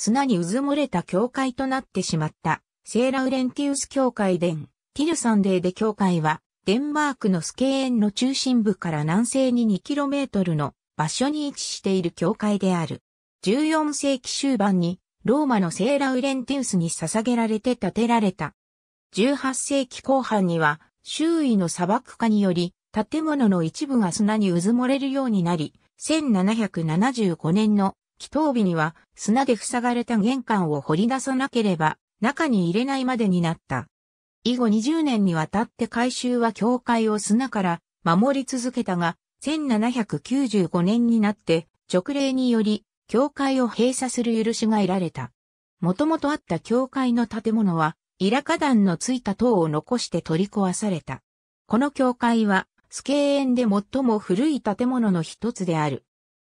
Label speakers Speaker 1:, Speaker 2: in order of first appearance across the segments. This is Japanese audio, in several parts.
Speaker 1: 砂に渦漏もれた教会となってしまった、セーラウレンティウス教会殿、ティルサンデーで教会は、デンマークのスケーンの中心部から南西に 2km の場所に位置している教会である。14世紀終盤に、ローマのセーラウレンティウスに捧げられて建てられた。18世紀後半には、周囲の砂漠化により、建物の一部が砂に渦漏もれるようになり、1775年の祈祷日には砂で塞がれた玄関を掘り出さなければ中に入れないまでになった。以後20年にわたって改修は教会を砂から守り続けたが、1795年になって直令により教会を閉鎖する許しが得られた。もともとあった教会の建物は、イラカ団のついた塔を残して取り壊された。この教会は、スケーンで最も古い建物の一つである。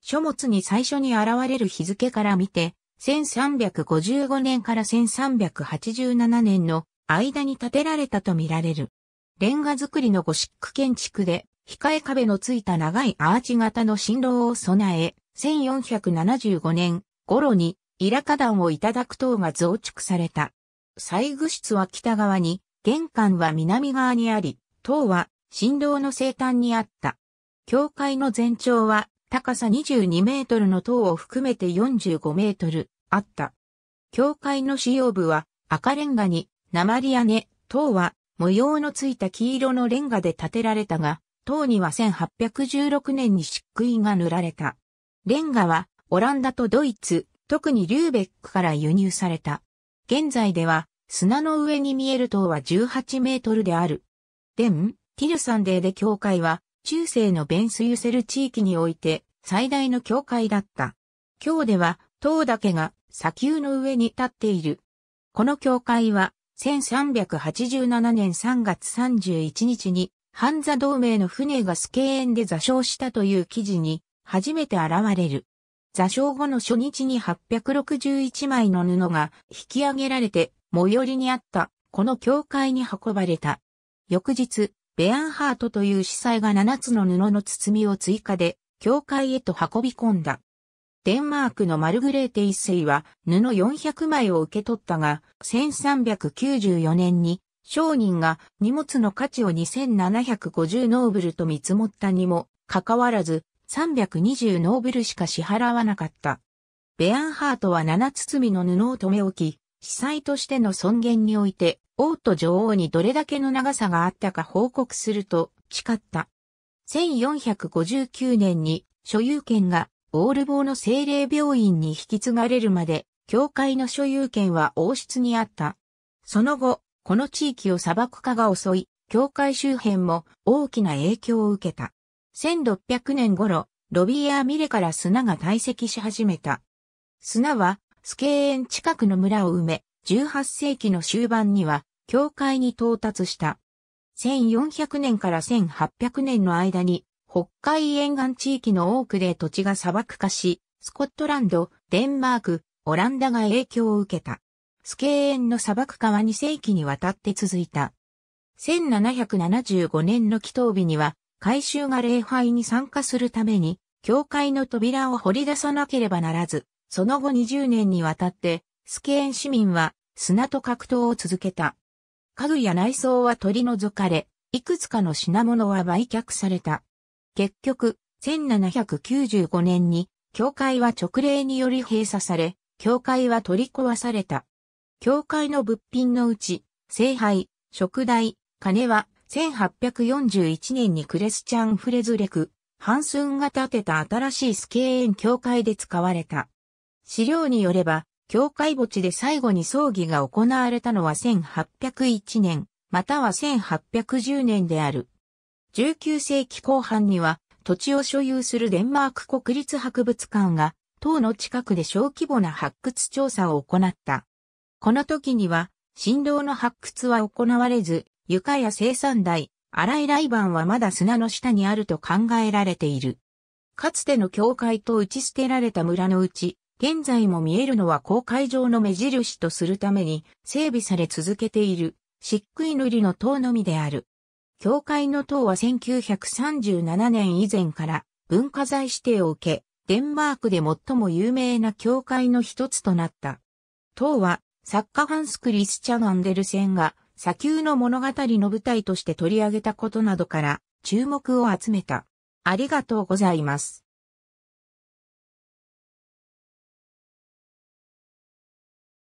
Speaker 1: 書物に最初に現れる日付から見て、1355年から1387年の間に建てられたとみられる。レンガ造りのゴシック建築で、控え壁のついた長いアーチ型の新郎を備え、1475年頃に、イラカ団をいただく塔が増築された。細具室は北側に、玄関は南側にあり、塔は新郎の生誕にあった。教会の全長は高さ22メートルの塔を含めて45メートルあった。教会の使用部は赤レンガに鉛屋根、塔は模様のついた黄色のレンガで建てられたが、塔には1816年に漆喰が塗られた。レンガはオランダとドイツ、特にリューベックから輸入された。現在では砂の上に見える塔は18メートルである。デン、ティルサンデーで教会は中世のベンスユセル地域において最大の教会だった。今日では、塔だけが砂丘の上に立っている。この教会は、1387年3月31日に、ハンザ同盟の船がスケーンで座礁したという記事に、初めて現れる。座礁後の初日に861枚の布が引き上げられて、最寄りにあった、この教会に運ばれた。翌日、ベアンハートという司祭が7つの布の包みを追加で、教会へと運び込んだ。デンマークのマルグレーテ一世は布400枚を受け取ったが、1394年に商人が荷物の価値を2750ノーブルと見積もったにもかかわらず320ノーブルしか支払わなかった。ベアンハートは7包みの布を留め置き、司祭としての尊厳において、王と女王にどれだけの長さがあったか報告すると誓った。1459年に所有権がオールボーの精霊病院に引き継がれるまで、教会の所有権は王室にあった。その後、この地域を砂漠化が襲い、教会周辺も大きな影響を受けた。1600年頃、ロビーやミレから砂が堆積し始めた。砂はスケーン近くの村を埋め、18世紀の終盤には、教会に到達した。1400年から1800年の間に、北海沿岸地域の多くで土地が砂漠化し、スコットランド、デンマーク、オランダが影響を受けた。スケーンの砂漠化は2世紀にわたって続いた。1775年の祈祷日には、改修が礼拝に参加するために、教会の扉を掘り出さなければならず、その後20年にわたって、スケーン市民は砂と格闘を続けた。家具や内装は取り除かれ、いくつかの品物は売却された。結局、1795年に、教会は直令により閉鎖され、教会は取り壊された。教会の物品のうち、聖杯、食代、金は、1841年にクレスチャン・フレズレク、ハンスンが建てた新しいスケーン教会で使われた。資料によれば、教会墓地で最後に葬儀が行われたのは1801年、または1810年である。19世紀後半には、土地を所有するデンマーク国立博物館が、塔の近くで小規模な発掘調査を行った。この時には、新郎の発掘は行われず、床や生産台、荒いバ板はまだ砂の下にあると考えられている。かつての教会と打ち捨てられた村のうち、現在も見えるのは公会場の目印とするために整備され続けている、漆喰塗りの塔のみである。教会の塔は1937年以前から文化財指定を受け、デンマークで最も有名な教会の一つとなった。塔は作家ハンス・クリスチャガンデルセンが砂丘の物語の舞台として取り上げたことなどから注目を集めた。ありがとうございます。